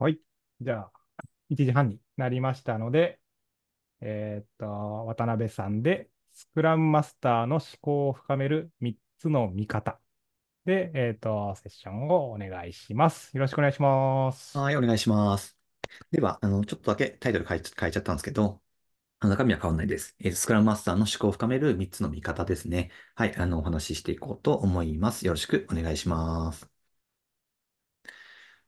はい。じゃあ、1時半になりましたので、えー、っと、渡辺さんで、スクラムマスターの思考を深める3つの見方で、えー、っと、セッションをお願いします。よろしくお願いします。はい、お願いします。では、あの、ちょっとだけタイトル変え変えちゃったんですけど、中身は変わらないです。えスクラムマスターの思考を深める3つの見方ですね。はい、あの、お話ししていこうと思います。よろしくお願いします。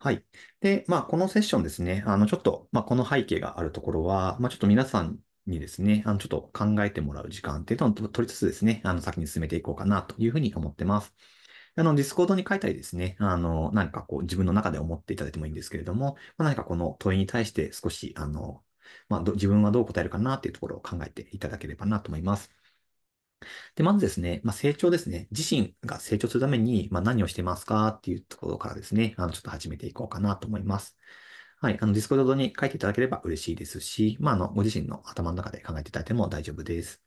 はい。で、まあ、このセッションですね、あの、ちょっと、まあ、この背景があるところは、まあ、ちょっと皆さんにですね、あの、ちょっと考えてもらう時間っていうのを取りつつですね、あの、先に進めていこうかなというふうに思ってます。あの、ディスコードに書いたりですね、あの、何かこう、自分の中で思っていただいてもいいんですけれども、まあ、何かこの問いに対して少し、あの、まあ、自分はどう答えるかなっていうところを考えていただければなと思います。で、まずですね、まあ、成長ですね。自身が成長するために、まあ、何をしてますかっていうところからですね、あの、ちょっと始めていこうかなと思います。はい。あの、ディスコードに書いていただければ嬉しいですし、まあ、あの、ご自身の頭の中で考えていただいても大丈夫です。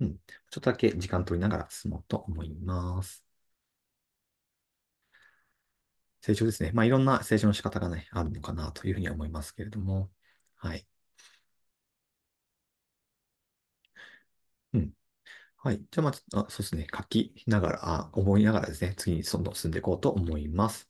うん。ちょっとだけ時間取りながら進もうと思います。成長ですね。まあ、いろんな成長の仕方がね、あるのかなというふうに思いますけれども。はい。はい。じゃあ、まず、あ、そうですね。書きながら、あ、思いながらですね、次にどんどん進んでいこうと思います。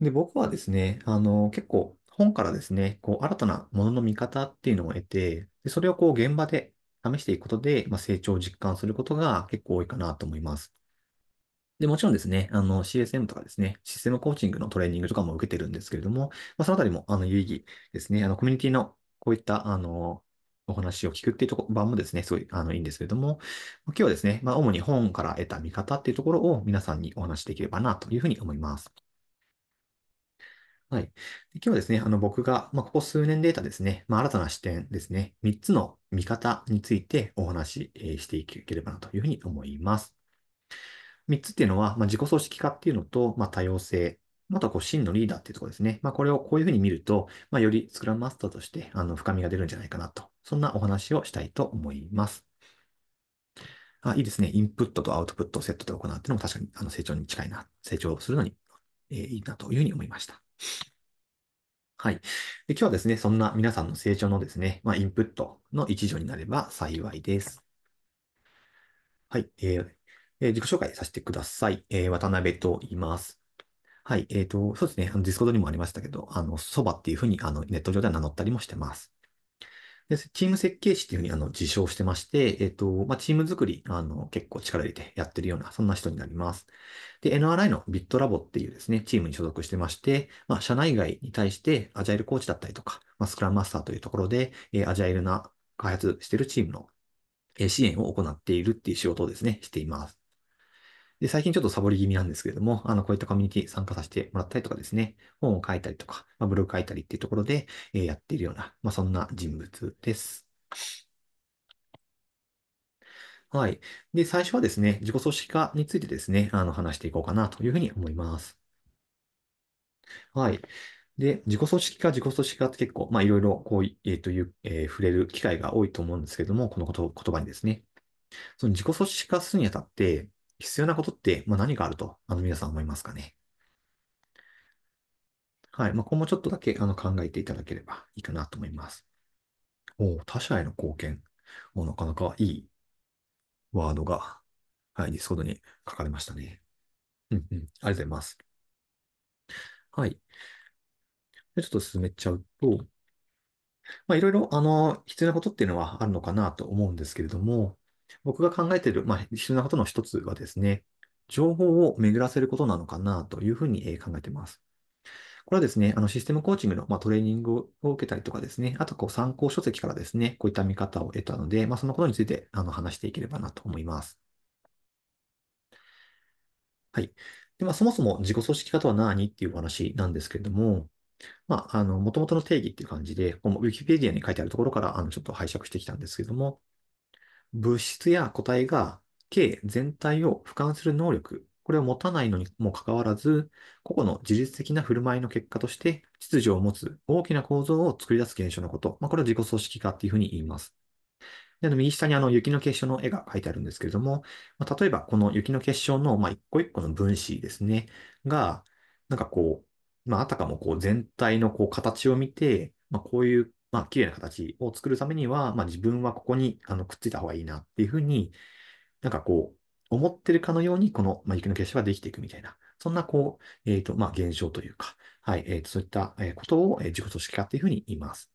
で、僕はですね、あの、結構本からですね、こう、新たなものの見方っていうのを得て、で、それをこう、現場で試していくことで、まあ、成長を実感することが結構多いかなと思います。で、もちろんですね、あの、CSM とかですね、システムコーチングのトレーニングとかも受けてるんですけれども、まあ、そのあたりも、あの、有意義ですね、あの、コミュニティのこういった、あの、お話を聞くっていうところ、場もですね、すごい、あの、いいんですけれども、今日はですね、まあ、主に本から得た見方っていうところを皆さんにお話しできればなというふうに思います。はい。今日はですね、あの、僕が、まあ、ここ数年データですね、まあ、新たな視点ですね、3つの見方についてお話ししていければなというふうに思います。3つっていうのは、まあ、自己組織化っていうのと、まあ、多様性、またこう真のリーダーっていうところですね。まあ、これをこういうふうに見ると、まあ、よりスクラムマスターとしてあの深みが出るんじゃないかなとそんなお話をしたいと思います。あ、いいですね。インプットとアウトプットをセットで行うっていうのも確かにあの成長に近いな、成長するのに、えー、いいなというふうに思いました。はい。で今日はですね、そんな皆さんの成長のですね、まあ、インプットの一助になれば幸いです。はい。えーえー、自己紹介させてください。えー、渡辺と言います。はい。えっ、ー、と、そうですね。あの、ディスコードにもありましたけど、あの、そばっていうふうに、あの、ネット上では名乗ったりもしてます。で、チーム設計士っていうふうにあの自称してまして、えっ、と、まあ、チーム作り、あの、結構力入れてやってるような、そんな人になります。で、NRI のビットラボっていうですね、チームに所属してまして、まあ、社内外に対してアジャイルコーチだったりとか、まあ、スクラムマスターというところで、えー、アジャイルな開発してるチームの支援を行っているっていう仕事をですね、しています。で、最近ちょっとサボり気味なんですけれども、あの、こういったコミュニティ参加させてもらったりとかですね、本を書いたりとか、まあ、ブログ書いたりっていうところで、えー、やっているような、まあ、そんな人物です。はい。で、最初はですね、自己組織化についてですね、あの、話していこうかなというふうに思います。はい。で、自己組織化、自己組織化って結構、まあ、いろいろ、こう、えっ、ー、という、えー、触れる機会が多いと思うんですけども、このこと、言葉にですね。その自己組織化するにあたって、必要なことって、まあ、何があると、あの、皆さん思いますかね。はい。まあ、ここもちょっとだけ、あの、考えていただければいいかなと思います。お他者への貢献。おなかなかいいワードが、はい、ディスコードに書かれましたね。うんうん。ありがとうございます。はい。でちょっと進めちゃうと、まあ、いろいろ、あの、必要なことっていうのはあるのかなと思うんですけれども、僕が考えている、まあ、必要なことの一つはですね、情報を巡らせることなのかなというふうに考えています。これはですね、あのシステムコーチングの、まあ、トレーニングを受けたりとかですね、あとこう参考書籍からですね、こういった見方を得たので、まあ、そのことについてあの話していければなと思います。はい。で、まあ、そもそも自己組織化とは何っていうお話なんですけれども、まあ、あの、元々の定義っていう感じで、この Wikipedia に書いてあるところから、あの、ちょっと拝借してきたんですけども、物質や個体が形全体を俯瞰する能力、これを持たないのにもかかわらず、個々の自律的な振る舞いの結果として、秩序を持つ大きな構造を作り出す現象のこと、まあ、これを自己組織化っていうふうに言います。で右下にあの雪の結晶の絵が書いてあるんですけれども、まあ、例えばこの雪の結晶のまあ一個一個の分子ですね、が、なんかこう、まあ、あたかもこう全体のこう形を見て、まあ、こういうまあ、綺麗な形を作るためには、まあ、自分はここにあのくっついた方がいいなっていうふうに、なんかこう、思ってるかのように、この、まあ、雪の結晶はできていくみたいな、そんな、こう、えっ、ー、と、まあ、現象というか、はい、えーと、そういったことを、え自己組織化っていうふうに言います。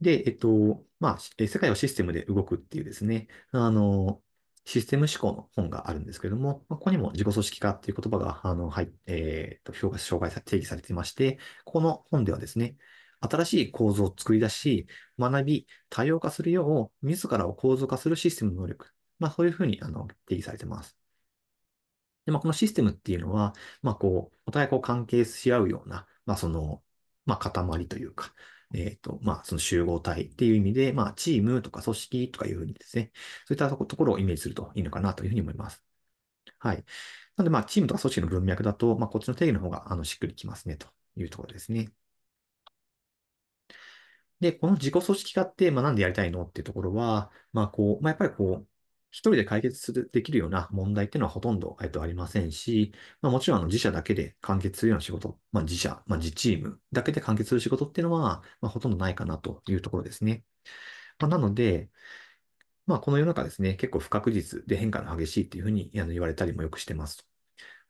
で、えっ、と、まあ、世界はシステムで動くっていうですね、あの、システム思考の本があるんですけれども、ここにも自己組織化っていう言葉が、あの、はい、えっ、ー、と、評価、障害さ、定義されていまして、ここの本ではですね、新しい構造を作り出し、学び、多様化するよう、自らを構造化するシステムの能力。まあ、そういうふうに、あの、定義されています。で、まあ、このシステムっていうのは、まあ、こう、お互いこう関係し合うような、まあ、その、まあ、塊というか、えっ、ー、と、まあ、その集合体っていう意味で、まあ、チームとか組織とかいうふうにですね、そういったところをイメージするといいのかなというふうに思います。はい。なので、まあ、チームとか組織の文脈だと、まあ、こっちの定義の方が、あの、しっくりきますね、というところですね。で、この自己組織化って、まあ、なんでやりたいのっていうところは、まあ、こう、まあ、やっぱりこう、一人で解決する、できるような問題っていうのはほとんど、えっと、ありませんし、まあ、もちろんあの自社だけで完結するような仕事、まあ、自社、まあ、自チームだけで完結する仕事っていうのは、まあ、ほとんどないかなというところですね。まあ、なので、まあ、この世の中ですね、結構不確実で変化の激しいっていうふうにあの言われたりもよくしてます。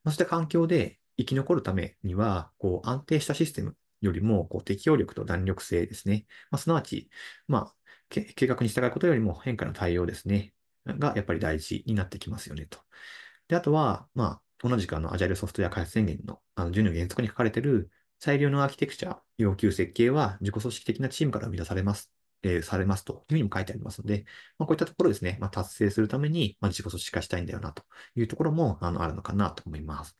そうした環境で生き残るためには、こう安定したシステムよりもこう適応力と弾力性ですね。まあ、すなわち、まあ、計画に従うことよりも変化の対応ですね。がやっぱり大事になってきますよねと。で、あとは、まあ、同じくあの、アジャイルソフトウェア開発宣言のあの授0原則に書かれている最良のアーキテクチャ、要求設計は自己組織的なチームから生み出されます。えー、されますというふうにも書いてありますので、まあ、こういったところですね、まあ、達成するために、まあ、自己組織化したいんだよなというところもあのあるのかなと思います。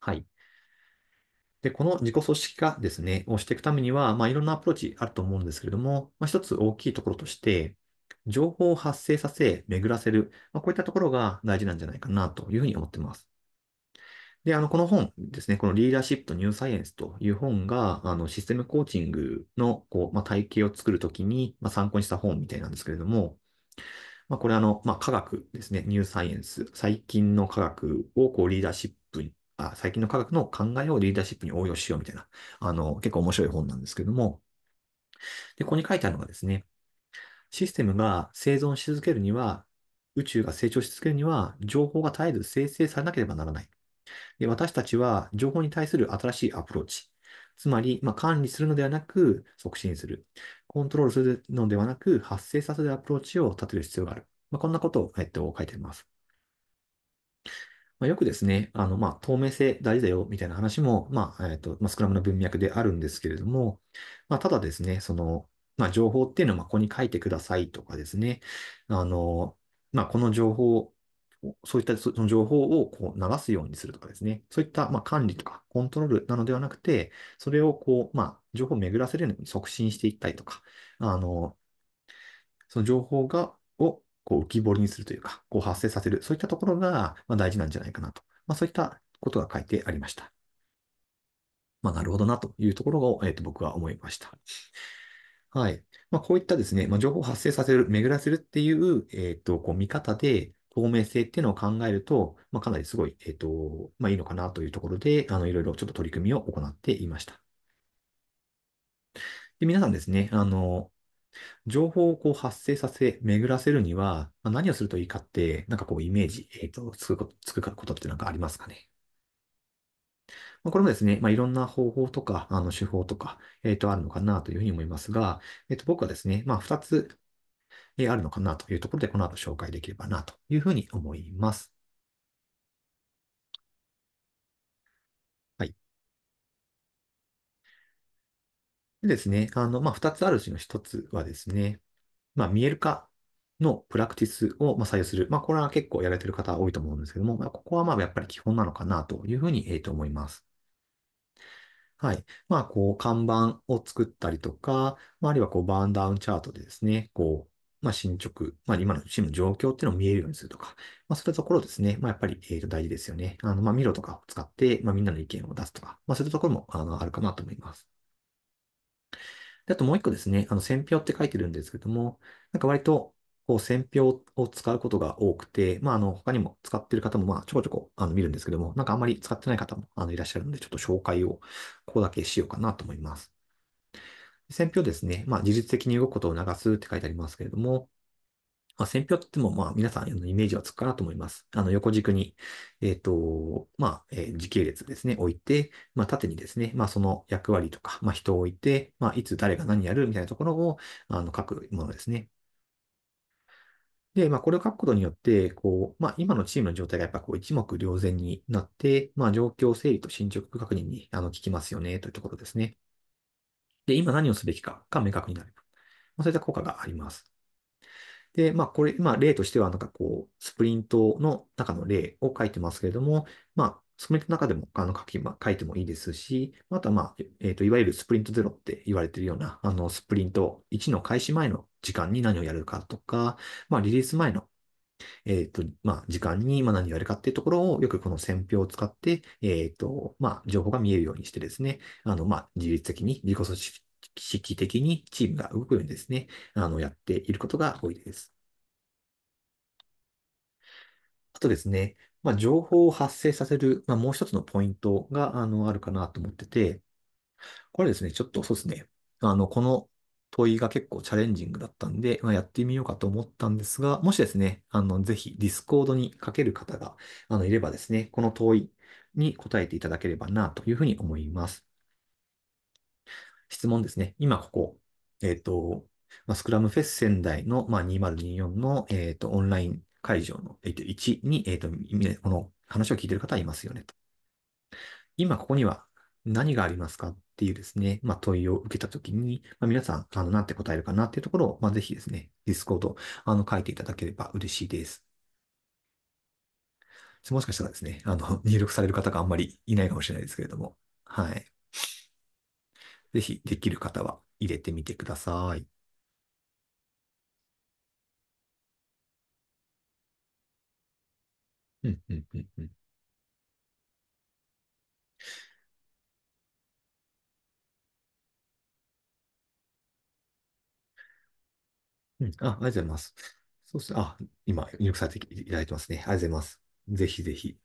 はい。で、この自己組織化ですね、をしていくためには、まあ、いろんなアプローチあると思うんですけれども、まあ、一つ大きいところとして、情報を発生させ、巡らせる。まあ、こういったところが大事なんじゃないかなというふうに思ってます。で、あの、この本ですね、このリーダーシップとニューサイエンスという本が、あの、システムコーチングの、こう、まあ、体系を作るときに、まあ、参考にした本みたいなんですけれども、まあ、これあの、まあ、科学ですね、ニューサイエンス、最近の科学をこうリーダーシップに、あ、最近の科学の考えをリーダーシップに応用しようみたいな、あの、結構面白い本なんですけども、で、ここに書いてあるのがですね、システムが生存し続けるには、宇宙が成長し続けるには、情報が絶えず生成されなければならない。で私たちは情報に対する新しいアプローチ。つまり、まあ、管理するのではなく促進する。コントロールするのではなく発生させるアプローチを立てる必要がある。まあ、こんなことを、えっと、書いています。まあ、よくですね、あの、ま透明性大事だよみたいな話も、まえっと、まスクラムの文脈であるんですけれども、まただですね、その、まあ、情報っていうのは、ここに書いてくださいとかですね。あの、まあ、この情報、そういったその情報をこう流すようにするとかですね。そういったまあ管理とかコントロールなのではなくて、それをこう、まあ、情報を巡らせるように促進していったりとか、あの、その情報が、をこう浮き彫りにするというか、こう発生させる、そういったところがまあ大事なんじゃないかなと。まあ、そういったことが書いてありました。まあ、なるほどなというところを、えー、と僕は思いました。はい。まあ、こういったですね、まあ、情報を発生させる、巡らせるっていう、えっと、こう、見方で、透明性っていうのを考えると、まあ、かなりすごい、えっと、まあ、いいのかなというところで、あの、いろいろちょっと取り組みを行っていました。で、皆さんですね、あの、情報をこう発生させ、巡らせるには、まあ、何をするといいかって、なんかこう、イメージ、えっと、つく、つくことってなんかありますかねこれもですね、まあ、いろんな方法とか、あの手法とか、えっ、ー、と、あるのかなというふうに思いますが、えっ、ー、と、僕はですね、まあ、2つ、えあるのかなというところで、この後紹介できればなというふうに思います。はでですね、あの、まあ、二つあるうちの一つはですね、まあ、見える化のプラクティスを、まあ、採用する。まあ、これは結構やられてる方多いと思うんですけども、まあ、ここはまあ、やっぱり基本なのかなというふうに、えと思います。はい。まあ、こう、看板を作ったりとか、まあ、あるいはこう、バーンダウンチャートでですね、こう、まあ、進捗、まあ、今のチームの状況っていうのを見えるようにするとか、まあ、そういったところですね、まあ、やっぱり、えっ、と、大事ですよね。あの、まあ、ミロとかを使って、まあ、みんなの意見を出すとか、まあ、そういったところも、あの、あるかなと思います。で、あともう一個ですね、あの、選票って書いてるんですけども、なんか割と、こう、選票を使うことが多くて、まあ、あの、他にも使ってる方も、まあ、ちょこちょこ、あの、見るんですけども、なんかあんまり使ってない方も、あの、いらっしゃるので、ちょっと紹介を、ここだけしようかなと思います。選表ですね、まあ、自律的に動くことを促すって書いてありますけれども、まあ、選って言っても、まあ、皆さんのイメージはつくかなと思います。あの、横軸に、えっ、と、まあ、えー、時系列ですね、置いて、まあ、縦にですね、まあ、その役割とか、まあ、人を置いて、まあ、いつ誰が何やるみたいなところを、あの、書くものですね。で、まあ、これを書くことによって、こう、まあ、今のチームの状態がやっぱこう一目瞭然になって、まあ、状況整理と進捗確認に、あの、効きますよね、というところですね。で、今何をすべきかが明確になる。まあ、そういった効果があります。で、まあ、これ、まあ、例としては、なんかこう、スプリントの中の例を書いてますけれども、まあ、その中でもあの書き、ま、書いてもいいですし、また、まあ、えっ、ー、と、いわゆるスプリントゼロって言われているような、あの、スプリント1の開始前の時間に何をやるかとか、まあ、リリース前の、えっ、ー、と、まあ、時間に何をやるかっていうところを、よくこの選票を使って、えっ、ー、と、まあ、情報が見えるようにしてですね、あの、まあ、自律的に、自己組織的にチームが動くようにですね、あの、やっていることが多いです。あとですね、まあ、情報を発生させる、まあ、もう一つのポイントが、あの、あるかなと思ってて、これですね、ちょっとそうですね、あの、この問いが結構チャレンジングだったんで、まあ、やってみようかと思ったんですが、もしですね、あの、ぜひディスコードにかける方が、あの、いればですね、この問いに答えていただければな、というふうに思います。質問ですね。今ここ、えっ、ー、と、まスクラムフェス仙台の、ま2024の、えっ、ー、と、オンライン会場の、えっと、1に、えっと、この話を聞いている方はいますよねと。今ここには何がありますかっていうですね、まあ、問いを受けたときに、まあ、皆さん、あの、なんて答えるかなっていうところを、まあ、ぜひですね、ディスコード、あの、書いていただければ嬉しいです。もしかしたらですね、あの、入力される方があんまりいないかもしれないですけれども、はい。ぜひ、できる方は入れてみてください。うんうんうんうん。うん、あ、ありがとうございます。そうですあ、今、入力させていただいてますね。ありがとうございます。ぜひぜひ。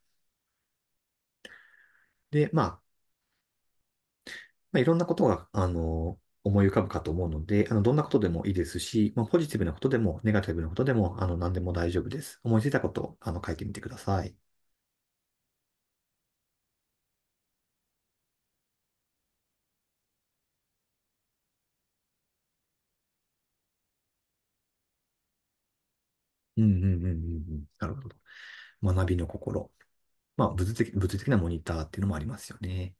で、まあ、まあ、いろんなことが、あの、思い浮かぶかと思うので、あのどんなことでもいいですし、まあ、ポジティブなことでもネガティブなことでもあの何でも大丈夫です。思いついたことをあの書いてみてください。うんうんうんうんうん。なるほど。学びの心。まあ、物的、物的なモニターっていうのもありますよね。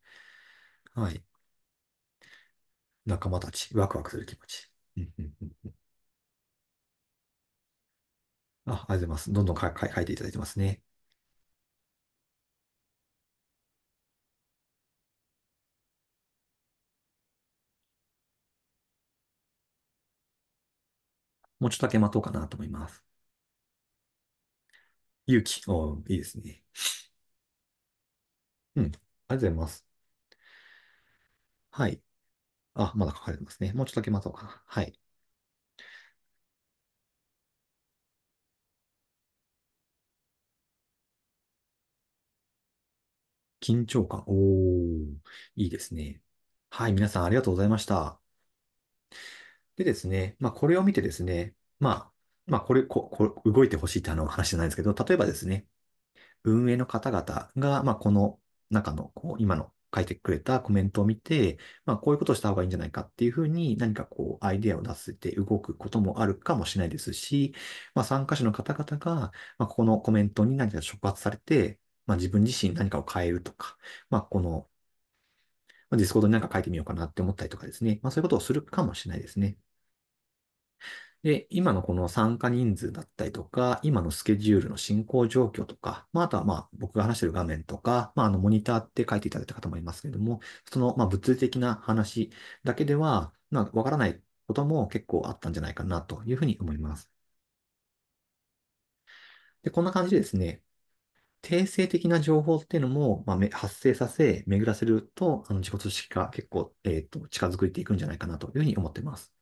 はい。仲間たち、ワクワクする気持ち。あ、ありがとうございます。どんどん書いていただいてますね。もうちょっとだけ待とうかなと思います。勇気。おいいですね。うん。ありがとうございます。はい。あ、まだ書かれてますね。もうちょっとだけ待とうかな。はい。緊張感。おー、いいですね。はい、皆さんありがとうございました。でですね、まあ、これを見てですね、まあ、まあ、これ、こ、こ動いてほしいってあの話じゃないんですけど、例えばですね、運営の方々が、まあ、この中の、こう、今の書いてくれたコメントを見て、まあ、こういうことをした方がいいんじゃないかっていうふうに何かこうアイデアを出せて動くこともあるかもしれないですし、まあ、参加者の方々が、まあ、ここのコメントに何か触発されて、まあ、自分自身何かを変えるとか、まあ、この、まあ、ディスコードに何か書いてみようかなって思ったりとかですね、まあ、そういうことをするかもしれないですね。で、今のこの参加人数だったりとか、今のスケジュールの進行状況とか、まあ、あとはまあ僕が話してる画面とか、まあ、あのモニターって書いていただいた方もいますけれども、そのまあ物理的な話だけでは、まあ、わからないことも結構あったんじゃないかなというふうに思います。で、こんな感じでですね、定性的な情報っていうのも、まあ、発生させ、巡らせると、あの自己組織が結構、えっと、近づいていくんじゃないかなというふうに思っています。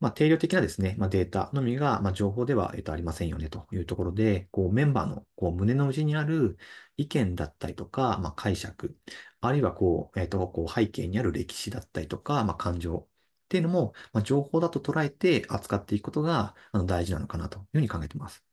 まあ、定量的なですね、まあ、データのみが、まあ、情報では、えっと、ありませんよねというところで、こうメンバーのこう胸の内にある意見だったりとか、まあ、解釈、あるいはこう、えっと、こう背景にある歴史だったりとか、まあ、感情っていうのも、まあ、情報だと捉えて扱っていくことがあの大事なのかなというふうに考えています。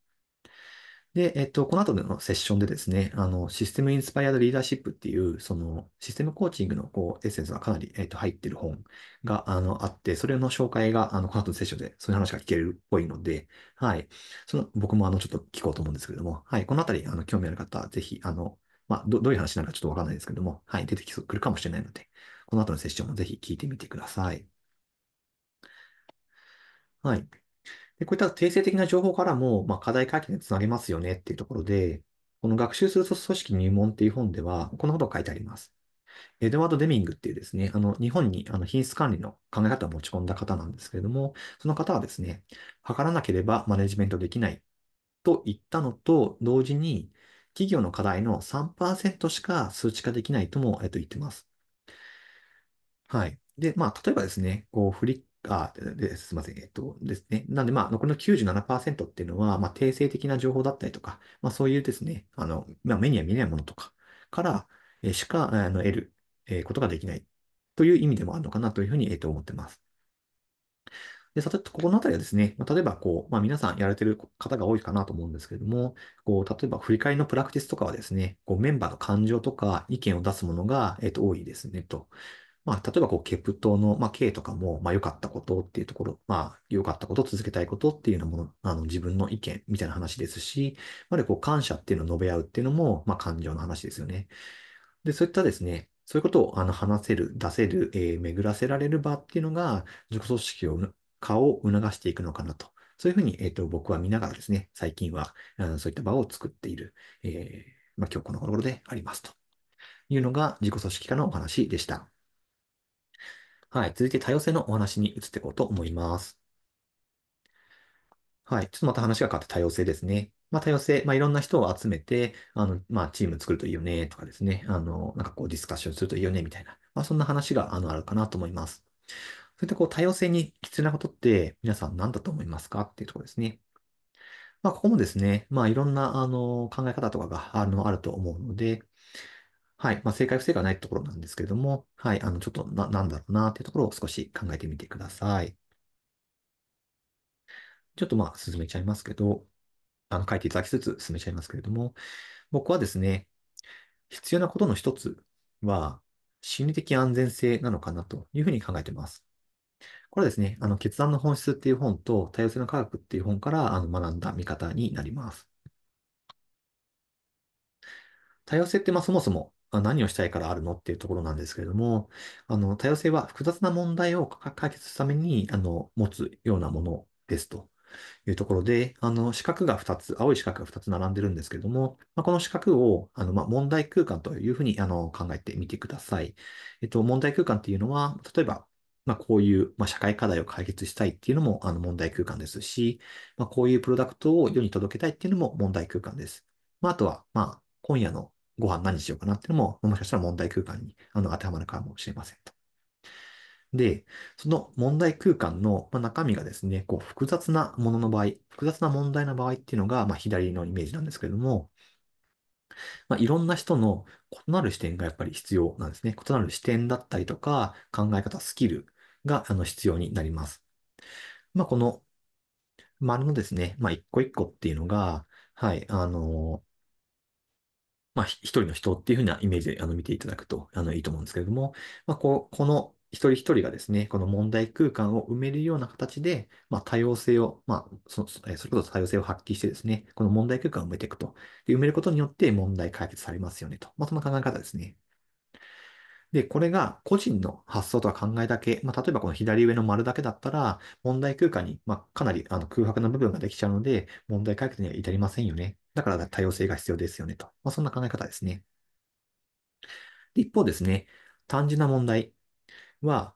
で、えっと、この後のセッションでですね、あの、システムインスパイアドリーダーシップっていう、その、システムコーチングの、こう、エッセンスがかなり、えっと、入ってる本が、あの、あって、それの紹介が、あの、この後のセッションで、そういう話が聞けるっぽいので、はい。その、僕も、あの、ちょっと聞こうと思うんですけれども、はい。このあたり、あの、興味ある方、は、ぜひ、あの、まあ、ど、どういう話なのかちょっとわかんないですけども、はい。出てきくるかもしれないので、この後のセッションもぜひ聞いてみてください。はい。で、こういった定性的な情報からも、まあ、課題解決につなげますよねっていうところで、この学習する組織入門っていう本では、こんなことが書いてあります。エドワード・デミングっていうですね、あの、日本にあの品質管理の考え方を持ち込んだ方なんですけれども、その方はですね、測らなければマネジメントできないと言ったのと同時に、企業の課題の3%しか数値化できないとも、えっと、言ってます。はい。で、まあ、例えばですね、こう、振りあです。いません。えっとですね。なんで、まあ、残りの97%っていうのは、まあ、定性的な情報だったりとか、まあ、そういうですね、あの、まあ、目には見えないものとかから、えしか、あの、得る、えことができないという意味でもあるのかなというふうに、えっと、思ってます。で、さて、ここのあたりはですね、まあ、例えば、こう、まあ、皆さんやられてる方が多いかなと思うんですけれども、こう、例えば、振り返りのプラクティスとかはですね、こう、メンバーの感情とか意見を出すものが、えっと、多いですね、と。まあ、例えばこう、ケプトの、まあ、K とかも、まあ、良かったことっていうところ、まあ、良かったこと、を続けたいことっていうのも、あの、自分の意見みたいな話ですし、までこう、感謝っていうのを述べ合うっていうのも、まあ、感情の話ですよね。で、そういったですね、そういうことを、あの、話せる、出せる、えー、巡らせられる場っていうのが、自己組織を、化を促していくのかなと。そういうふうに、えっ、ー、と、僕は見ながらですね、最近は、あのそういった場を作っている、えー、まあ、今日この頃でありますというのが、自己組織化のお話でした。はい。続いて多様性のお話に移っていこうと思います。はい。ちょっとまた話が変わって多様性ですね。まあ、多様性、まあ、いろんな人を集めて、あの、まあ、チーム作るといいよね、とかですね。あの、なんかこう、ディスカッションするといいよね、みたいな。まあ、そんな話が、あの、あるかなと思います。そういったこう、多様性に必要なことって、皆さん何だと思いますかっていうところですね。まあ、ここもですね、まあ、いろんな、あの、考え方とかが、あの、あると思うので、はい。まあ、正解不正解はないところなんですけれども、はい。あの、ちょっとな、なんだろうなっていうところを少し考えてみてください。ちょっとまあ、進めちゃいますけど、あの、書いていただきつつ進めちゃいますけれども、僕はですね、必要なことの一つは、心理的安全性なのかなというふうに考えています。これですね、あの、決断の本質っていう本と、多様性の科学っていう本からあの学んだ見方になります。多様性って、まあ、そもそもまあ、何をしたいからあるのっていうところなんですけれども、あの、多様性は複雑な問題を解決するために、あの、持つようなものですと。いうところで、あの、四角が2つ、青い四角が2つ並んでるんですけども、まあ、この四角を、あの、まあ、問題空間というふうに、あの、考えてみてください。えっと、問題空間っていうのは、例えば、まあ、こういう、まあ、社会課題を解決したいっていうのも、あの、問題空間ですし、まあ、こういうプロダクトを世に届けたいっていうのも問題空間です。まあ、あとは、まあ、今夜のご飯何しようかなっていうのも、もしかしたら問題空間にあの当てはまるかもしれませんと。で、その問題空間の中身がですね、こう複雑なものの場合、複雑な問題の場合っていうのが、まあ、左のイメージなんですけれども、まあ、いろんな人の異なる視点がやっぱり必要なんですね。異なる視点だったりとか、考え方、スキルがあの必要になります。まあ、この丸のですね、まあ、一個一個っていうのが、はい、あの、まあ、一人の人っていうふうなイメージであの見ていただくとあのいいと思うんですけれども、まあ、こうこの一人一人がですね、この問題空間を埋めるような形で、まあ、多様性を、まあそ、それこそ多様性を発揮してですね、この問題空間を埋めていくと。で埋めることによって問題解決されますよねと。まあ、その考え方ですね。で、これが個人の発想とは考えだけ、まあ、例えばこの左上の丸だけだったら、問題空間に、まあ、かなりあの空白の部分ができちゃうので、問題解決には至りませんよね。だから多様性が必要ですよねと。まあ、そんな考え方ですね。一方ですね、単純な問題は、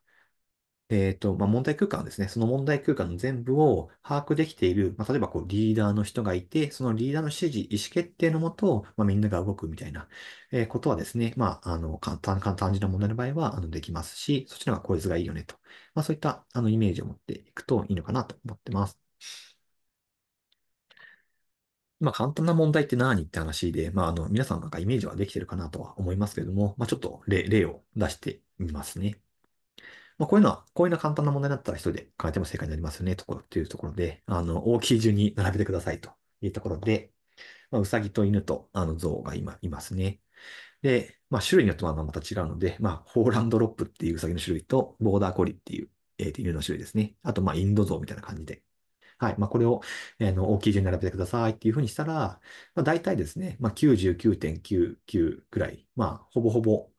えっ、ー、と、まあ、問題空間ですね。その問題空間の全部を把握できている、まあ、例えばこうリーダーの人がいて、そのリーダーの指示、意思決定のもと、まあ、みんなが動くみたいな、えー、ことはですね、まあ、あの、簡単、簡単な問題の場合は、あの、できますし、そっちの方が効率がいいよねと。まあ、そういった、あの、イメージを持っていくといいのかなと思ってます。まあ簡単な問題って何って話で、まああの皆さんなんかイメージはできてるかなとは思いますけれども、まあちょっと例例を出してみますね。まあこういうのは、こういうのは簡単な問題だったら一人で変えても正解になりますよね、ところっていうところで、あの、大きい順に並べてくださいというところで、まあ、うさぎと犬とあの象が今いますね。で、まあ、種類によってはまた違うので、まあ、ホーランドロップっていううさぎの種類と、ボーダーコリっていう、えー、犬の種類ですね。あと、まあ、インド象みたいな感じではい。まあ、これを、えの、大きい順に並べてくださいっていうふうにしたら、まあ、大体ですね、まあ、99.99くらい、まあ、ほぼほぼ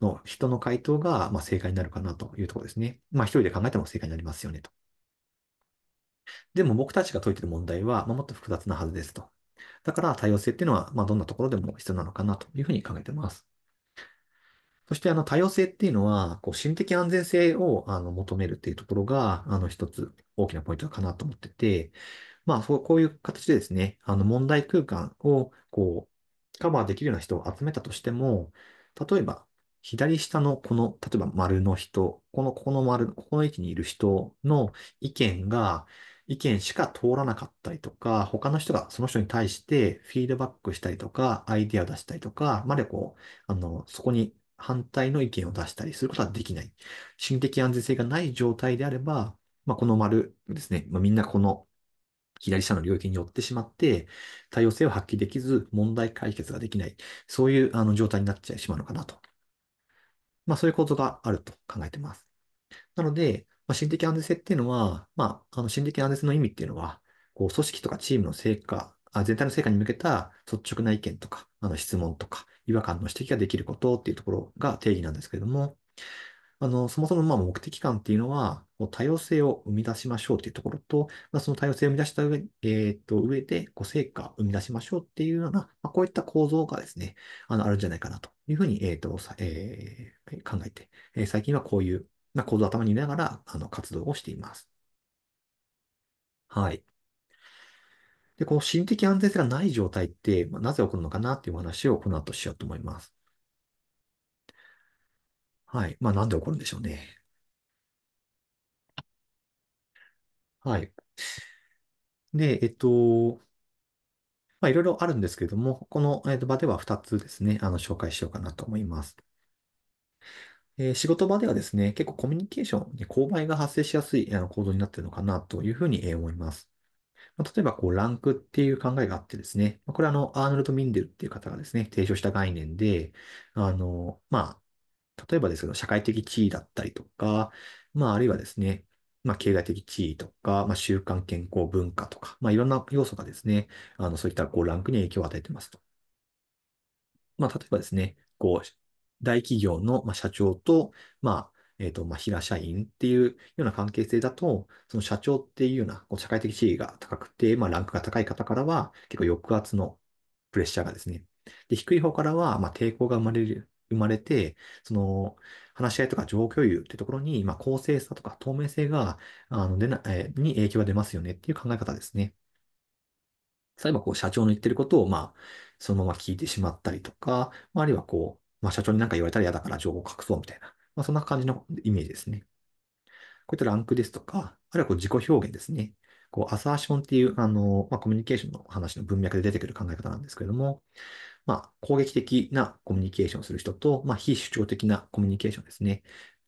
の人の回答が、まあ、正解になるかなというところですね。まあ、一人で考えても正解になりますよね、と。でも僕たちが解いてる問題は、まあ、もっと複雑なはずですと。だから多様性っていうのは、まあ、どんなところでも必要なのかなというふうに考えてます。そして、あの、多様性っていうのは、こう、心的安全性を、あの、求めるっていうところが、あの、一つ大きなポイントかなと思ってて、まあ、そう、こういう形でですね、あの、問題空間を、こう、カバーできるような人を集めたとしても、例えば、左下のこの、例えば丸の人、この、ここの丸、ここの位置にいる人の意見が、意見しか通らなかったりとか、他の人がその人に対してフィードバックしたりとか、アイディアを出したりとか、までこう、あの、そこに反対の意見を出したりすることはできない。心的安全性がない状態であれば、まあ、この丸ですね、まあ、みんなこの左下の領域に寄ってしまって、多様性を発揮できず、問題解決ができない。そういうあの状態になっちゃいしまうのかなと。まあ、そういうことがあると考えてます。なので、まあ、心的安全性っていうのは、まあ、あの心的安全性の意味っていうのは、こう、組織とかチームの成果全体の成果に向けた率直な意見とか、あの質問とか、違和感の指摘ができることっていうところが定義なんですけれども、あの、そもそもま目的感っていうのは、う多様性を生み出しましょうっていうところと、まあ、その多様性を生み出した上,、えー、と上で、こう成果を生み出しましょうっていうような、まあ、こういった構造がですね、あのあるんじゃないかなというふうに、えーとえー、考えて、え最近はこういう、まあ、構造を頭に入れながらあの活動をしています。はい。で、この心的安全性がない状態って、まあ、なぜ起こるのかなっていう話をこの後しようと思います。はい。まあ、なんで起こるんでしょうね。はい。で、えっと、まあ、いろいろあるんですけれども、この、えっと、場では2つですね、あの、紹介しようかなと思います。えー、仕事場ではですね、結構コミュニケーションに勾配が発生しやすいあの行動になっているのかなというふうに思います。ま例えば、こう、ランクっていう考えがあってですね、まこれはあの、アーノルド・ミンデルっていう方がですね、提唱した概念で、あの、まあ、例えばですけど、社会的地位だったりとか、まあ、あるいはですね、まあ、経済的地位とか、まあ、習慣、健康、文化とか、まあ、いろんな要素がですね、あの、そういった、こう、ランクに影響を与えてますと。まあ、例えばですね、こう、大企業の社長と、まあ、えっ、ー、と、まあ、平社員っていうような関係性だと、その社長っていうような、こう、社会的地位が高くて、まあ、ランクが高い方からは、結構抑圧のプレッシャーがですね、で、低い方からは、まあ、抵抗が生まれる、生まれて、その、話し合いとか情報共有ってところに、まあ、公正さとか透明性が、あの、出な、えー、に影響が出ますよねっていう考え方ですね。例えば、こう、社長の言ってることを、まあ、そのまま聞いてしまったりとか、まあ、あるいはこう、まあ、社長に何か言われたら嫌だから情報を隠そうみたいなまあ、そんな感じのイメージですね。こういったランクですとか、あるいはこう自己表現ですね。こう、アサーションっていう、あの、まあ、コミュニケーションの話の文脈で出てくる考え方なんですけれども、まあ、攻撃的なコミュニケーションをする人と、まあ、非主張的なコミュニケーションですね。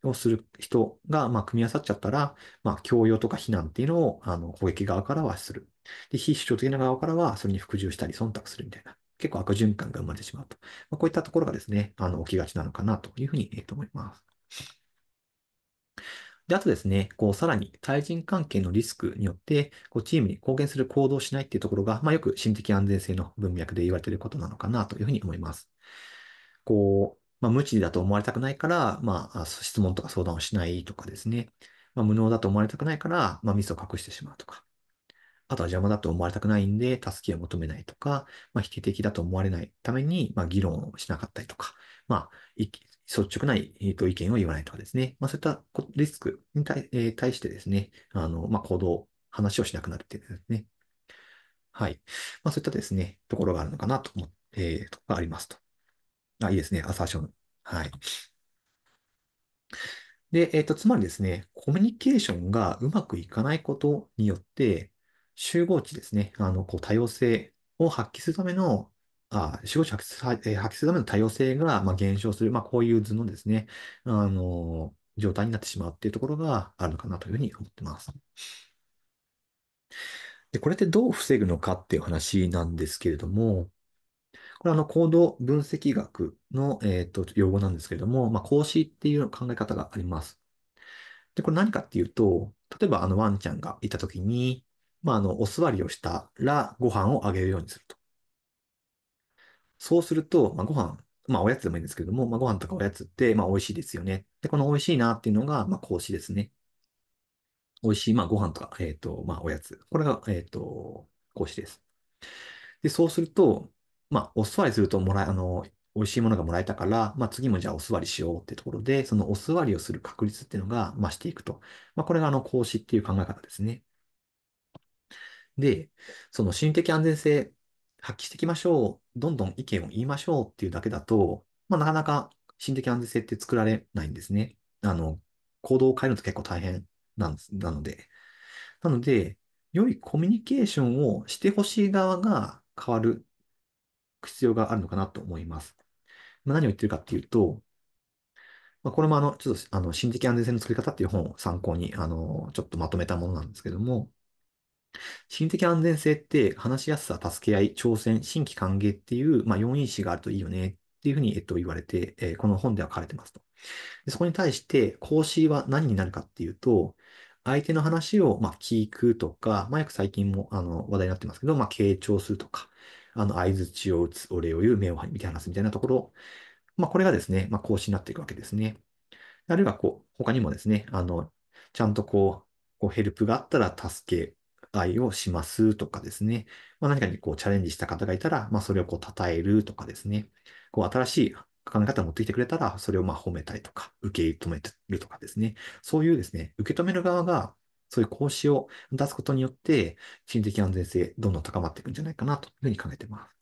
をする人が、まあ、組み合わさっちゃったら、まあ、強要とか非難っていうのを、あの、攻撃側からはする。で、非主張的な側からは、それに服従したり、忖度するみたいな、結構悪循環が生まれてしまうと。まあ、こういったところがですね、あの、起きがちなのかなというふうに、えー、と思います。で、あとですね、こう、さらに対人関係のリスクによって、こう、チームに貢献する行動をしないっていうところが、まあ、よく心的安全性の文脈で言われていることなのかなというふうに思います。こう、まあ、無知だと思われたくないから、まあ、質問とか相談をしないとかですね。まあ、無能だと思われたくないから、まあ、ミスを隠してしまうとか。あとは邪魔だと思われたくないんで、助けを求めないとか、まあ、否定的だと思われないために、まあ、議論をしなかったりとか、まあ、率直な、えー、と意見を言わないとかですね、まあ、そういったリスクに対,、えー、対してですね、あのまあ、行動、話をしなくなるっていうですね。はい。まあ、そういったですね、ところがあるのかなと思って、えー、とありますと。あ、いいですね、アサーション。はい。で、えっ、ー、と、つまりですね、コミュニケーションがうまくいかないことによって、集合値ですね、あの、こう、多様性を発揮するためのあ仕者発揮するための多様性が、まあ、減少する、まあ、こういう図のですね、あの、状態になってしまうっていうところがあるのかなというふうに思ってます。で、これってどう防ぐのかっていう話なんですけれども、これあの行動分析学の、えっ、ー、と用語なんですけれども、まあ、講師っていう考え方があります。で、これ何かっていうと、例えばあのワンちゃんがいたときに、まあ、あの、お座りをしたらご飯をあげるようにすると。そうすると、まあ、ご飯、まあ、おやつでもいいんですけども、まあ、ご飯とかおやつって、まあ、美味しいですよね。で、この美味しいなっていうのが、まあ、格子ですね。美味しい、まあ、ご飯とか、えっ、と、まあ、おやつ。これが、えっ、と、格子です。で、そうすると、まあ、お座りするともらえ、あの、美味しいものがもらえたから、まあ、次もじゃあお座りしようってところで、そのお座りをする確率っていうのが増していくと。まあ、これがあの、孔子っていう考え方ですね。で、その心理的安全性発揮していきましょう。どんどん意見を言いましょうっていうだけだと、まあ、なかなか心的安全性って作られないんですね。あの、行動を変えるのって結構大変なんです、なので。なので、良いコミュニケーションをしてほしい側が変わる必要があるのかなと思います。まあ、何を言ってるかっていうと、まあ、これもあの、ちょっと、あの、心的安全性の作り方っていう本を参考に、あの、ちょっとまとめたものなんですけども、心理的安全性って話しやすさ、助け合い、挑戦、新規歓迎っていう、まあ、4因子があるといいよねっていうふうに、えっと、言われて、えーこの本では書かれてますと。でそこに対して、講師は何になるかっていうと、相手の話を、まあ、聞くとか、まあ、よく最近もあの話題になってますけど、まあ、傾聴するとか、あの、相槌を打つ、お礼を言う、目を見て話すみたいなところ、まあ、これがですね、まあ、講師になっていくわけですね。あるいは、こう、他にもですね、あの、ちゃんとこう、こうヘルプがあったら助け愛をしますとかですね、まあ、何かにこうチャレンジした方がいたら、まあ、それをこう称えるとかですね、こう新しい考え方を持ってきてくれたら、それをまあ褒めたりとか、受け止めてるとかですね、そういうですね、受け止める側が、そういう講師を出すことによって、心的安全性、どんどん高まっていくんじゃないかなというふうに考えています。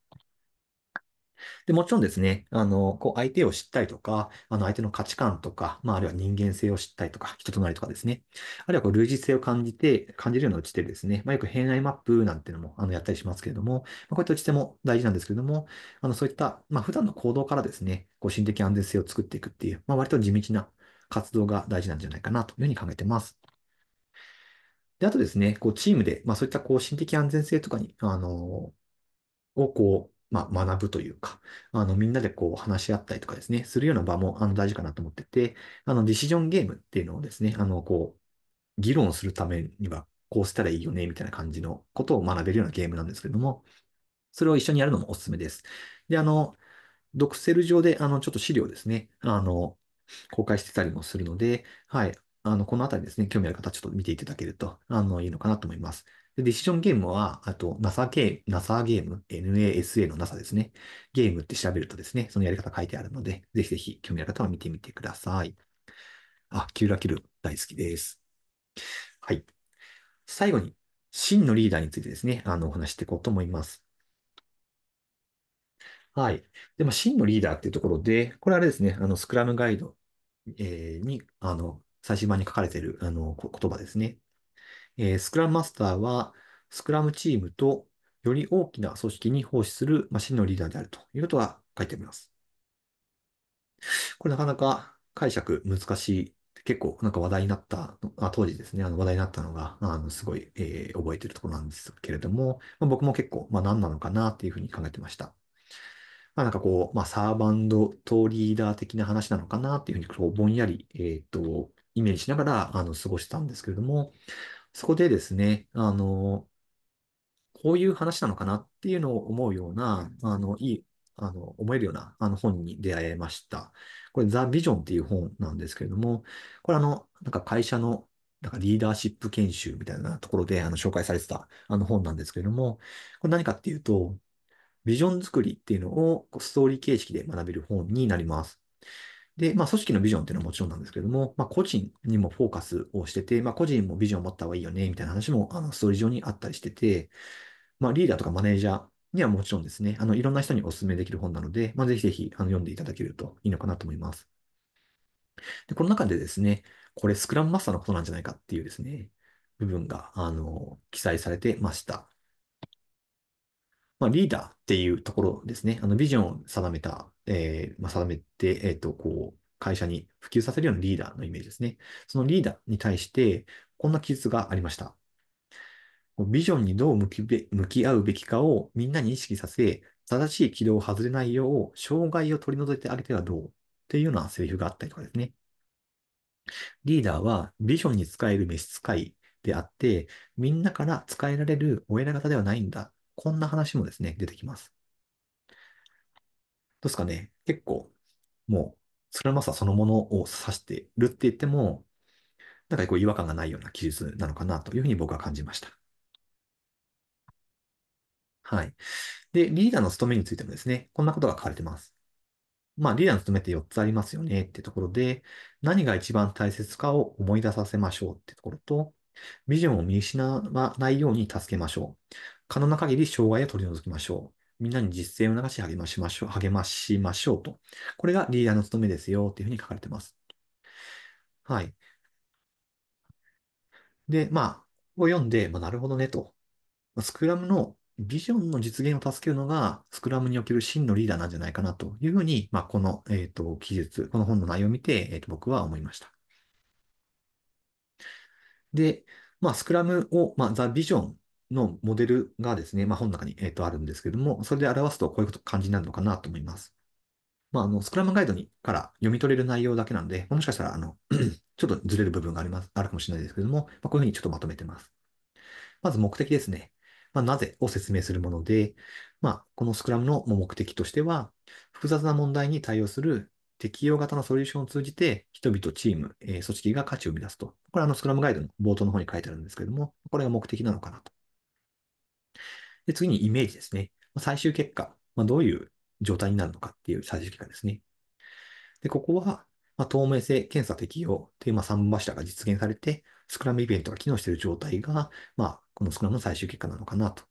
で、もちろんですね、あの、こう、相手を知ったりとか、あの、相手の価値観とか、まあ、あるいは人間性を知ったりとか、人となりとかですね、あるいはこう、類似性を感じて、感じるような打ち手ですね、まあ、よく偏愛マップなんていうのも、あの、やったりしますけれども、まあ、こういった打ち手も大事なんですけれども、あの、そういった、まあ、普段の行動からですね、こう、心的安全性を作っていくっていう、まあ、割と地道な活動が大事なんじゃないかなというふうに考えてます。で、あとですね、こう、チームで、まあ、そういったこう、心的安全性とかに、あの、をこう、まあ、学ぶというか、あの、みんなでこう話し合ったりとかですね、するような場も、あの、大事かなと思ってて、あの、ディシジョンゲームっていうのをですね、あの、こう、議論するためには、こうしたらいいよね、みたいな感じのことを学べるようなゲームなんですけれども、それを一緒にやるのもおすすめです。で、あの、ドクセル上で、あの、ちょっと資料ですね、あの、公開してたりもするので、はい。あの、このあたりですね、興味ある方、ちょっと見ていただけると、あの、いいのかなと思います。で、ディシジョンゲームは、あと、NASA ゲーム、NASA ゲーム、NASA の NASA ですね。ゲームって調べるとですね、そのやり方書いてあるので、ぜひぜひ興味ある方は見てみてください。あ、キューラキル大好きです。はい。最後に、真のリーダーについてですね、あの、お話していこうと思います。はい。で、まあ、真のリーダーっていうところで、これあれですね、あの、スクラムガイド、えー、に、あの、最新版に書かれているあの言葉ですね、えー、スクラムマスターは、スクラムチームとより大きな組織に奉仕する、まあ、真のリーダーであるということが書いてあります。これなかなか解釈難しい。結構なんか話題になった、あ当時ですね、あの話題になったのが、あのすごい、えー、覚えてるところなんですけれども、まあ、僕も結構、まあ、何なのかなっていうふうに考えてました。まあ、なんかこう、まあ、サーバンドとリーダー的な話なのかなっていうふうに、こう、ぼんやり、えっ、と、イメージしながら、あの、過ごしたんですけれども、そこでですね、あの、こういう話なのかなっていうのを思うような、あの、いい、あの、思えるような、あの、本に出会えました。これ、ザ・ビジョンっていう本なんですけれども、これ、あの、なんか会社の、なんかリーダーシップ研修みたいなところで、あの、紹介されてた、あの、本なんですけれども、これ何かっていうと、ビジョン作りっていうのをストーリー形式で学べる本になります。で、まあ、組織のビジョンっていうのはもちろんなんですけども、まあ、個人にもフォーカスをしてて、まあ、個人もビジョンを持った方がいいよね、みたいな話も、あの、ストーリー上にあったりしてて、まあ、リーダーとかマネージャーにはもちろんですね、あの、いろんな人にお勧めできる本なので、まあ、ぜひぜひ、あの、読んでいただけるといいのかなと思います。で、この中でですね、これスクラムマスターのことなんじゃないかっていうですね、部分が、あの、記載されてました。まあ、リーダーっていうところですね。あのビジョンを定めた、えー、まあ、定めて、えっ、ー、と、こう、会社に普及させるようなリーダーのイメージですね。そのリーダーに対して、こんな記述がありました。ビジョンにどう向き向き合うべきかをみんなに意識させ、正しい軌道を外れないよう、障害を取り除いてあげてはどうっていうようなセリフがあったりとかですね。リーダーはビジョンに使える召使いであって、みんなから使えられるお偉方ではないんだこんな話もですね、出てきます。どうですかね結構、もう、それはまさそのものを指してるって言っても、なんかこう違和感がないような記述なのかなというふうに僕は感じました。はい。で、リーダーの務めについてもですね、こんなことが書かれてます。まあ、リーダーの務めって4つありますよねってところで、何が一番大切かを思い出させましょうってところと、ビジョンを見失わないように助けましょう。可能な限り障害を取り除きましょう。みんなに実践を促し励ましましょう、励ましましょうと。これがリーダーの務めですよというふうに書かれています。はい。で、まあ、を読んで、まあ、なるほどねと。スクラムのビジョンの実現を助けるのが、スクラムにおける真のリーダーなんじゃないかなというふうに、まあ、この、えっ、ー、と、記述、この本の内容を見て、えっ、ー、と、僕は思いました。で、まあ、スクラムを、まあ、ザ・ビジョンのモデルがですね、まあ、本の中に、えー、とあるんですけども、それで表すとこういう感じになるのかなと思います。まあ、あの、スクラムガイドにから読み取れる内容だけなんで、もしかしたら、あの、ちょっとずれる部分があります、あるかもしれないですけども、まあ、こういうふうにちょっとまとめてます。まず目的ですね。まあ、なぜを説明するもので、まあ、このスクラムの目的としては、複雑な問題に対応する適用型のソリューションを通じて、人々、チーム、えー、組織が価値を生み出すと。これあのスクラムガイドの冒頭の方に書いてあるんですけども、これが目的なのかなと。で、次にイメージですね。最終結果、まあ、どういう状態になるのかっていう最終結果ですね。で、ここは、まあ、透明性、検査適用という、まあ、3柱が実現されて、スクラムイベントが機能している状態が、まあ、このスクラムの最終結果なのかなと。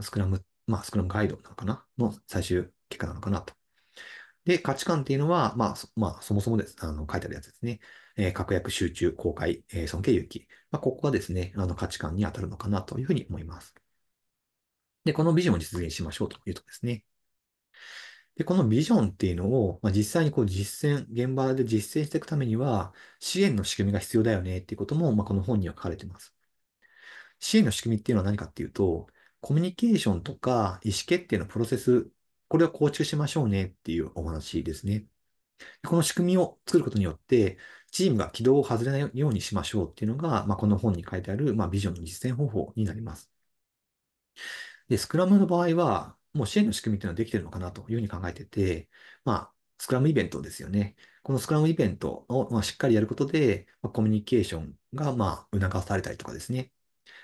スクラム、まあ、スクラムガイドなのかなの最終結果なのかなと。で、価値観っていうのは、まあ、そ,、まあ、そもそもです。あの、書いてあるやつですね。えー、確約、集中、公開、えー、尊敬、勇気。まあ、ここがですね、あの、価値観に当たるのかなというふうに思います。で、このビジョンを実現しましょうというとですね。で、このビジョンっていうのを、まあ、実際にこう実践、現場で実践していくためには、支援の仕組みが必要だよねっていうことも、まあ、この本には書かれています。支援の仕組みっていうのは何かっていうと、コミュニケーションとか意思決定のプロセスこれは構築しましょうねっていうお話ですね。この仕組みを作ることによって、チームが軌道を外れないようにしましょうっていうのが、まあ、この本に書いてある、まあ、ビジョンの実践方法になります。で、スクラムの場合は、もう支援の仕組みっていうのはできてるのかなというふうに考えてて、まあ、スクラムイベントですよね。このスクラムイベントを、まあ、しっかりやることで、まあ、コミュニケーションが、まあ、促されたりとかですね。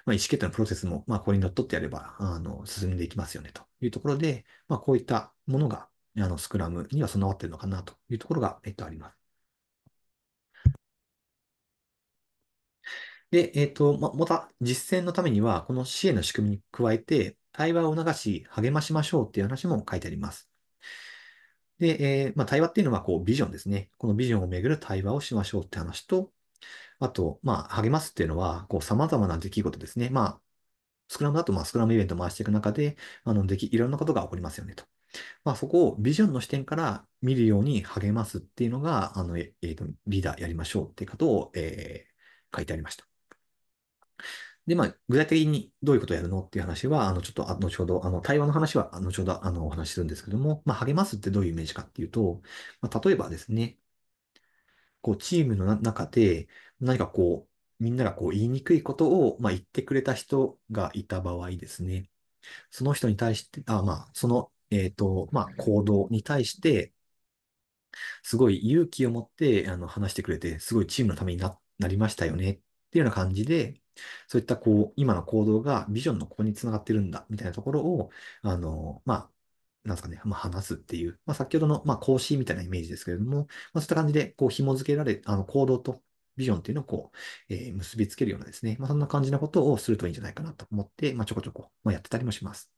まあ、意思決定のプロセスも、まあ、これにのっとってやれば、あの、進んでいきますよね、というところで、まあ、こういったものが、あの、スクラムには備わっているのかな、というところが、えっと、あります。で、えっ、と、ま、また実践のためには、この支援の仕組みに加えて、対話を促し、励ましましょうっていう話も書いてあります。で、えー、まあ、対話っていうのは、こう、ビジョンですね。このビジョンをめぐる対話をしましょうって話と、あと、まあ、励ますっていうのは、こう、様々な出来事ですね。まあ、スクラムだと、まあ、スクラムイベント回していく中で、あの、でき、いろんなことが起こりますよね、と。まあ、そこをビジョンの視点から見るように励ますっていうのが、あの、えっ、ー、と、リーダーやりましょうっていうことを、えー、書いてありました。で、まあ、具体的にどういうことをやるのっていう話は、あの、ちょっと、後ほど、あの、対話の話は、後ほど、あの、お話しするんですけども、まあ、励ますってどういうイメージかっていうと、まあ、例えばですね、こう、チームの中で、何かこう、みんながこう言いにくいことを、まあ、言ってくれた人がいた場合ですね。その人に対して、あ、まあ、その、えっ、と、まあ、行動に対して、すごい勇気を持ってあの話してくれて、すごいチームのためにななりましたよねっていうような感じで、そういったこう、今の行動がビジョンのここにつながってるんだみたいなところを、あの、まあ、なんですかね、まあ、話すっていう、まあ、先ほどの、まあ、講師みたいなイメージですけれども、まあ、そういった感じで、こう、紐付けられ、あの、行動とビジョンっていうのをこう、えー、結びつけるようなですね、まあ、そんな感じのことをするといいんじゃないかなと思って、まあ、ちょこちょこ、まあ、やってたりもします。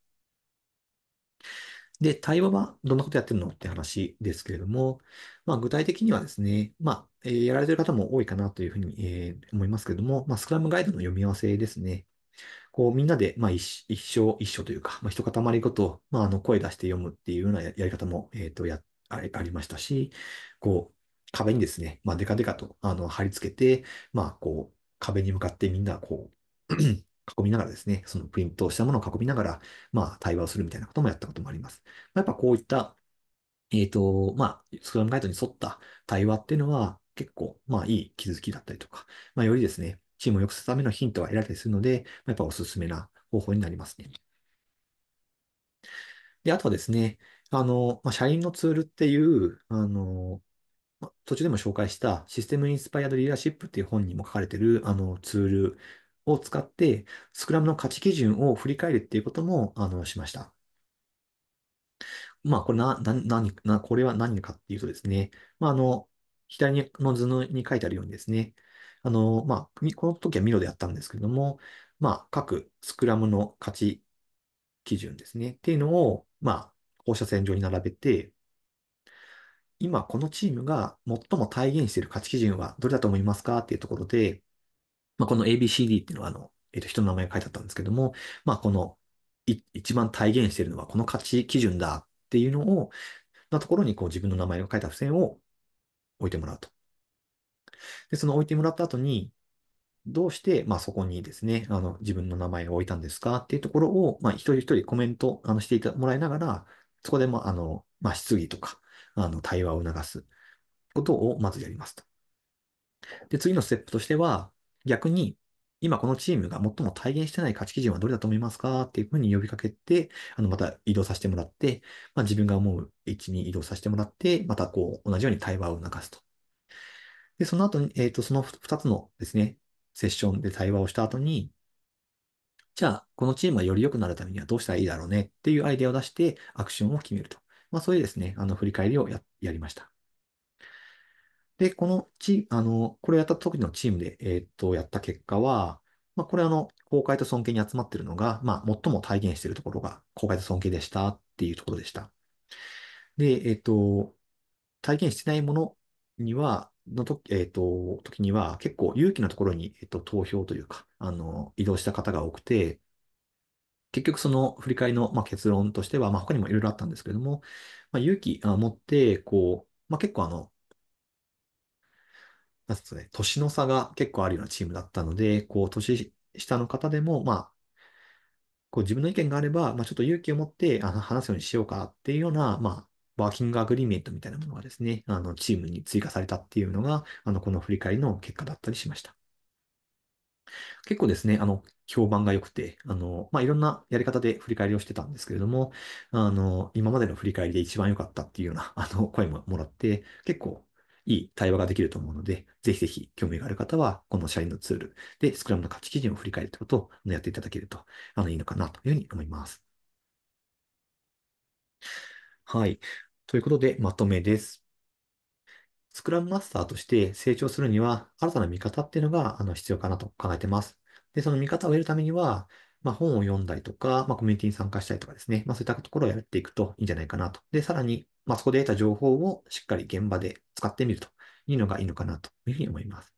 で、対話はどんなことやってるのって話ですけれども、まあ、具体的にはですね、まあ、えやられてる方も多いかなというふうに、えー、思いますけれども、まあ、スクラムガイドの読み合わせですね。こうみんなで、まあ一、一一生というか、まあ、一塊ごと、まあ、あの声出して読むっていうようなやり方も、えっ、ー、と、や、ありましたし、こう、壁にですね、まあ、デカデカと、あの、貼り付けて、まあ、こう、壁に向かってみんな、こう 囲みながらですね、そのプリントしたものを囲みながら、まあ、対話をするみたいなこともやったこともあります。まあ、やっぱこういった、えっ、ー、と、まあ、スクラムガイドに沿った対話っていうのは、結構、まあ、いい気づきだったりとか、まあ、よりですね、チームを良くするためのヒントが得られたりするので、やっぱおすすめな方法になりますね。で、あとはですね、あの、まあ、社員のツールっていう、あの、途中でも紹介したシステムインスパイアドリーダーシップっていう本にも書かれてるあのツールを使って、スクラムの価値基準を振り返るっていうこともあのしました。まあ、これな、な、何、な、これは何かっていうとですね、まあ、あの、左の図に書いてあるようにですね、あの、まあ、この時はミロでやったんですけども、まあ、各スクラムの勝ち基準ですね。っていうのを、まあ、放射線上に並べて、今このチームが最も体現している価値基準はどれだと思いますかっていうところで、まあ、この ABCD っていうのは、あの、えっ、と、人の名前が書いてあったんですけども、まあ、この、一番体現しているのはこの価値基準だっていうのを、なところにこう自分の名前が書いた付箋を置いてもらうと。で、その置いてもらった後に、どうして、まあ、そこにですね、あの、自分の名前を置いたんですかっていうところを、まあ、一人一人コメント、あの、してもらいながら、そこでも、あの、まあ、質疑とか、あの、対話を促すことをまずやりますと。で、次のステップとしては、逆に、今このチームが最も体現してない価値基準はどれだと思いますかっていうふうに呼びかけて、あの、また移動させてもらって、まあ、自分が思う位置に移動させてもらって、またこう、同じように対話を促すと。で、その後に、えっ、ー、と、その二つのですね、セッションで対話をした後に、じゃあ、このチームはより良くなるためにはどうしたらいいだろうねっていうアイデアを出して、アクションを決めると。まあ、そういうですね、あの、振り返りをややりました。で、このチあの、これをやった時のチームで、えっ、ー、と、やった結果は、まあ、これあの、公開と尊敬に集まっているのが、まあ、最も体現しているところが、公開と尊敬でしたっていうところでした。で、えっ、ー、と、体現してないものには、の時、えっ、ー、と、時には結構勇気なところに、えっ、ー、と、投票というか、あの、移動した方が多くて、結局その振り返りの、まあ、結論としては、まあ、他にもいろいろあったんですけれども、まあ、勇気を持って、こう、まあ、結構あの、なんすかね、年の差が結構あるようなチームだったので、こう、年下の方でも、まあ、こう自分の意見があれば、まあ、ちょっと勇気を持ってあ話すようにしようかっていうような、まあ、ワーキングアグリーメントみたいなものがですね、あの、チームに追加されたっていうのが、あの、この振り返りの結果だったりしました。結構ですね、あの、評判が良くて、あの、まあ、いろんなやり方で振り返りをしてたんですけれども、あの、今までの振り返りで一番良かったっていうような、あの、声ももらって、結構いい対話ができると思うので、ぜひぜひ興味がある方は、この社員のツールで、スクラムの価値基準を振り返るってことをやっていただけると、あの、いいのかなというふうに思います。はい。ということで、まとめです。スクラムマスターとして成長するには、新たな見方っていうのがあの必要かなと考えてます。で、その見方を得るためには、まあ、本を読んだりとか、まあ、コミュニティに参加したりとかですね、まあ、そういったところをやっていくといいんじゃないかなと。で、さらに、まあ、そこで得た情報をしっかり現場で使ってみるというのがいいのかなというふうに思います。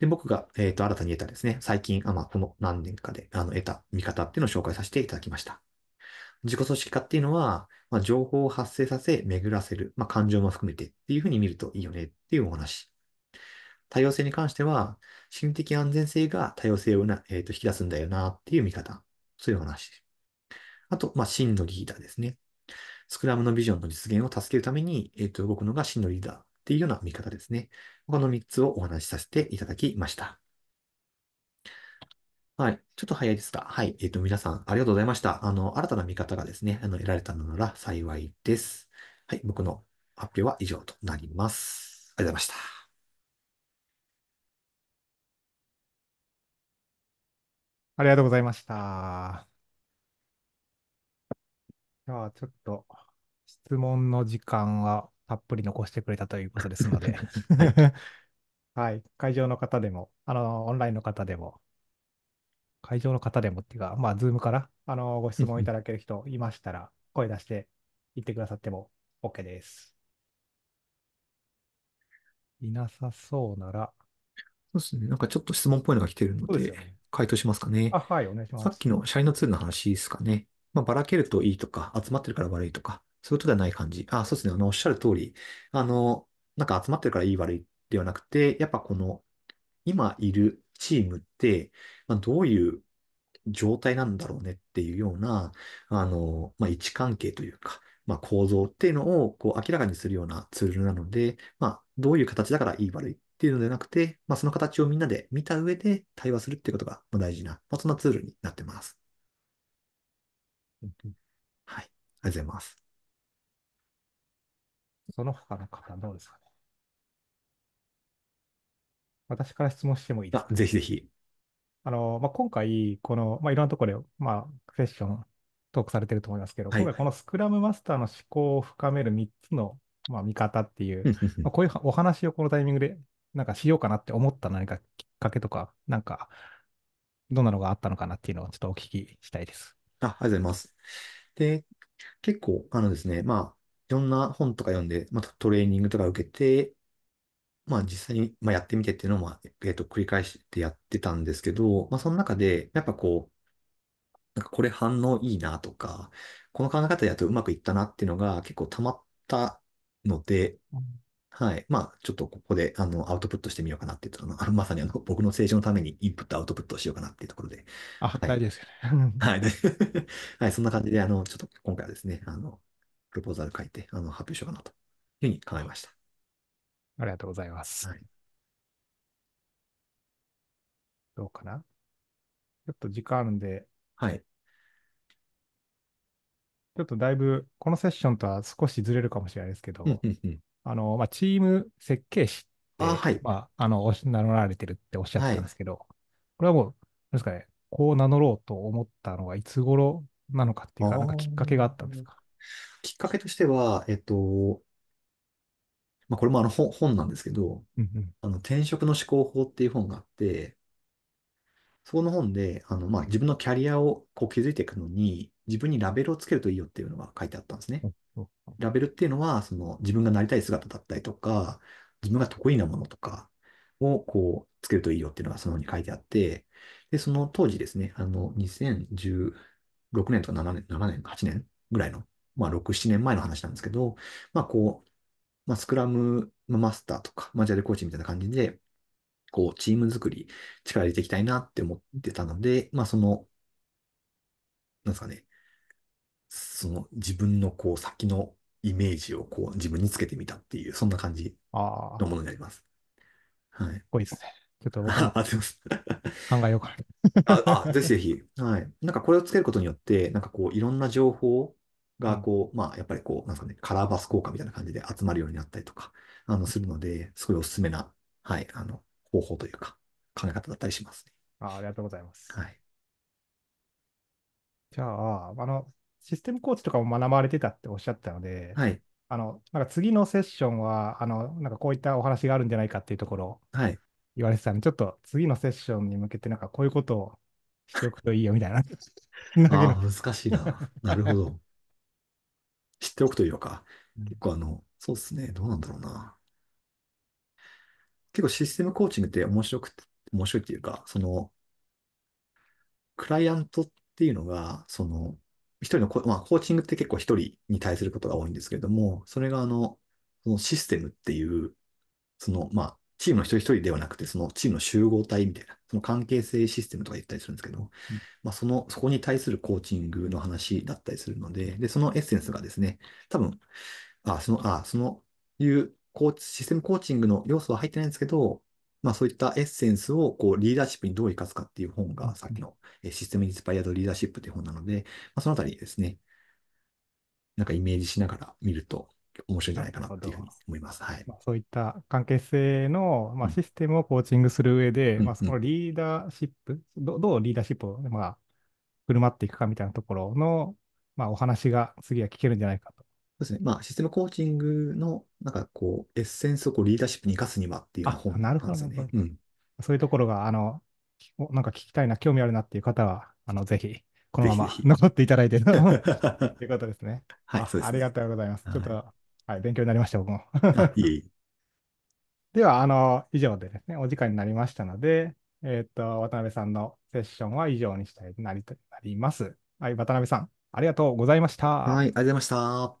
で、僕が、えっ、ー、と、新たに得たですね、最近、あまあ、この何年かで、あの、得た見方っていうのを紹介させていただきました。自己組織化っていうのは、まあ、情報を発生させ、巡らせる、まあ、感情も含めてっていうふうに見るといいよねっていうお話。多様性に関しては、心理的安全性が多様性をな、えー、と引き出すんだよなっていう見方。そういう話。あと、まあ、真のリーダーですね。スクラムのビジョンの実現を助けるために、えー、と動くのが真のリーダーっていうような見方ですね。この3つをお話しさせていただきました。はい。ちょっと早いですか。はい。えっと、皆さん、ありがとうございました。あの、新たな見方がですね、あの、得られたのなら幸いです。はい。僕の発表は以上となります。ありがとうございました。ありがとうございました。じゃあ、ちょっと質問の時間はたっぷり残してくれたということですので はい、会場の方でも、あの、オンラインの方でも、会場の方でもっていうか、まあ、ズームから、あの、ご質問いただける人いましたら、声出して言ってくださっても OK です。いなさそうなら。そうですね。なんかちょっと質問っぽいのが来てるのでで、ね。回答しますかね。あ、はい、お願いします。さっきの社員のツールの話ですかね。まあ、ばらけるといいとか、集まってるから悪いとか、そういうことではない感じ。あ、そうですね。あの、おっしゃる通り。あの、なんか集まってるからいい悪いではなくて、やっぱこの、今いるチームって、まあ、どういう状態なんだろうねっていうような、あの、まあ、位置関係というか、まあ、構造っていうのをこう明らかにするようなツールなので、まあ、どういう形だからいい悪いっていうのではなくて、まあ、その形をみんなで見た上で対話するっていうことが大事な、まあ、そんなツールになってます。はい。ありがとうございます。その他の方どうですか私から質問してもいいですかぜひぜひ。あの、まあ、今回、この、まあ、いろんなところで、まあ、セッション、トークされてると思いますけど、はい今回このスクラムマスターの思考を深める3つの、まあ、見方っていう、まあ、こういうお話をこのタイミングで、なんかしようかなって思った何かきっかけとか、なんか、どんなのがあったのかなっていうのをちょっとお聞きしたいです。あ、ありがとうございます。で、結構、あのですね、まあ、いろんな本とか読んで、まあ、トレーニングとか受けて、まあ実際に、まあ、やってみてっていうのも、えっ、ー、と、繰り返してやってたんですけど、まあその中で、やっぱこう、なんかこれ反応いいなとか、この考え方でやるとうまくいったなっていうのが結構たまったので、はい。まあ、ちょっとここで、あの、アウトプットしてみようかなっていうと、あの、まさにあの、僕の政治のためにインプット、アウトプットしようかなっていうところで。あ、はい、大事ですよね。はい。はい。そんな感じで、あの、ちょっと今回はですね、あの、プロポーザル書いて、あの、発表しようかなというふうに考えました。ありがとうございます。はい、どうかなちょっと時間あるんで、はい。ちょっとだいぶ、このセッションとは少しずれるかもしれないですけど、あの、まあ、チーム設計士って、あはい、まあ、あの、名乗られてるっておっしゃってたんですけど、はい、これはもう、なですかね、こう名乗ろうと思ったのはいつ頃なのかっていうか、なんかきっかけがあったんですかきっかけとしては、えっと、まあ、これもあの本本なんですけど、うんうんあの転職の思考法っていう本があって、そこの本で、あのまあ、自分のキャリアをこう築いていくのに、自分にラベルをつけるといいよっていうのが書いてあったんですね。ラベルっていうのは、その自分がなりたい姿だったりとか、自分が得意なものとかをこうつけるといいよっていうのがその本に書いてあって、で、その当時ですね、あの、2016年とか7年、7年、8年ぐらいの、まあ、6、7年前の話なんですけど、まあ、こう、まあ、スクラムのマスターとか、マジャルコーチみたいな感じで、こう、チーム作り、力入れていきたいなって思ってたので、まあ、その、なんですかね、その自分のこう、先のイメージをこう、自分につけてみたっていう、そんな感じのものになります。はい。かいですね。ちょっと僕す考えようかなあ。あ、ぜひぜひ。はい。なんかこれをつけることによって、なんかこう、いろんな情報が、こう、まあ、やっぱりこう、なんですかね、カラーバス効果みたいな感じで集まるようになったりとか、あの、するので、すごいおすすめな、はい、あの、方法というか、考え方だったりしますね。あありがとうございます。はい。じゃあ、あの、システムコーチとかも学ばれてたっておっしゃったので、はい。あの、なんか次のセッションは、あの、なんかこういったお話があるんじゃないかっていうところ、はい。言われてたんで、ちょっと次のセッションに向けて、なんかこういうことをしておくといいよみたいな。ああ、難しいな。なるほど。知っておくというか、結構あの、そうですね、どうなんだろうな。結構システムコーチングって面白く面白いっていうか、その、クライアントっていうのが、その、一人のコ、まあ、コーチングって結構一人に対することが多いんですけれども、それがあの、そのシステムっていう、その、まあ、チームの一人一人ではなくて、そのチームの集合体みたいな、その関係性システムとか言ったりするんですけど、うん、まあ、その、そこに対するコーチングの話だったりするので、で、そのエッセンスがですね、多分、あ、その、あ、その、いうコーチ、システムコーチングの要素は入ってないんですけど、まあそういったエッセンスをこうリーダーシップにどう生かすかっていう本がさっきのシステムインスパイアドリーダーシップっていう本なので、まあ、そのあたりですね、なんかイメージしながら見ると面白いんじゃないかなっていうふうに思います。はい、まあ、そういった関係性の、まあ、システムをコーチングする上で、うん、まあ、そのリーダーシップ、うん、ど、どうリーダーシップを、まあ、振る舞っていくかみたいなところの、まあ、お話が次は聞けるんじゃないかと。そうですね。まあ、システムコーチングの、なんかこう、エッセンスをこうリーダーシップに生かすにはっていう本なんですね。うん、そういうところが、あの、なんか聞きたいな、興味あるなっていう方は、あの、ぜひ、このまま残っていただいてと いうことですね。はい、ありがとうございます。ちょっと、はいはい、勉強になりました、僕も。いい では、あの、以上でですね、お時間になりましたので、えっ、と、渡辺さんのセッションは以上にしたいなりなります。はい、渡辺さん、ありがとうございました。はい、ありがとうございました。